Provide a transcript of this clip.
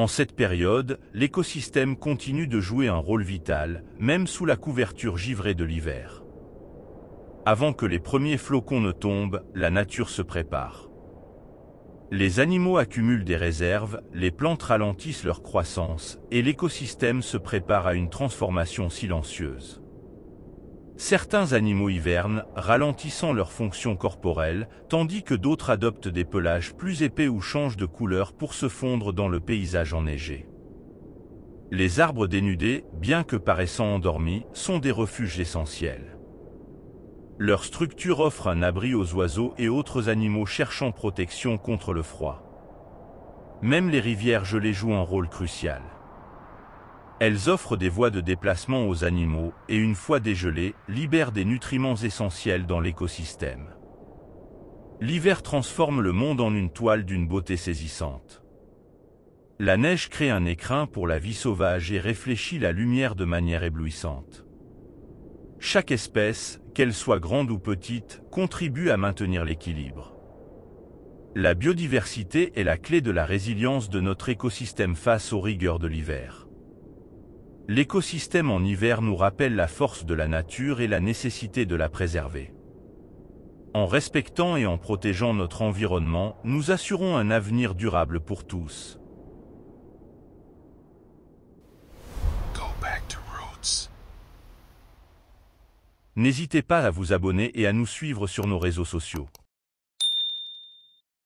En cette période, l'écosystème continue de jouer un rôle vital, même sous la couverture givrée de l'hiver. Avant que les premiers flocons ne tombent, la nature se prépare. Les animaux accumulent des réserves, les plantes ralentissent leur croissance, et l'écosystème se prépare à une transformation silencieuse. Certains animaux hivernent, ralentissant leurs fonctions corporelles, tandis que d'autres adoptent des pelages plus épais ou changent de couleur pour se fondre dans le paysage enneigé. Les arbres dénudés, bien que paraissant endormis, sont des refuges essentiels. Leur structure offre un abri aux oiseaux et autres animaux cherchant protection contre le froid. Même les rivières gelées jouent un rôle crucial. Elles offrent des voies de déplacement aux animaux et une fois dégelées, libèrent des nutriments essentiels dans l'écosystème. L'hiver transforme le monde en une toile d'une beauté saisissante. La neige crée un écrin pour la vie sauvage et réfléchit la lumière de manière éblouissante. Chaque espèce, qu'elle soit grande ou petite, contribue à maintenir l'équilibre. La biodiversité est la clé de la résilience de notre écosystème face aux rigueurs de l'hiver. L'écosystème en hiver nous rappelle la force de la nature et la nécessité de la préserver. En respectant et en protégeant notre environnement, nous assurons un avenir durable pour tous. N'hésitez pas à vous abonner et à nous suivre sur nos réseaux sociaux.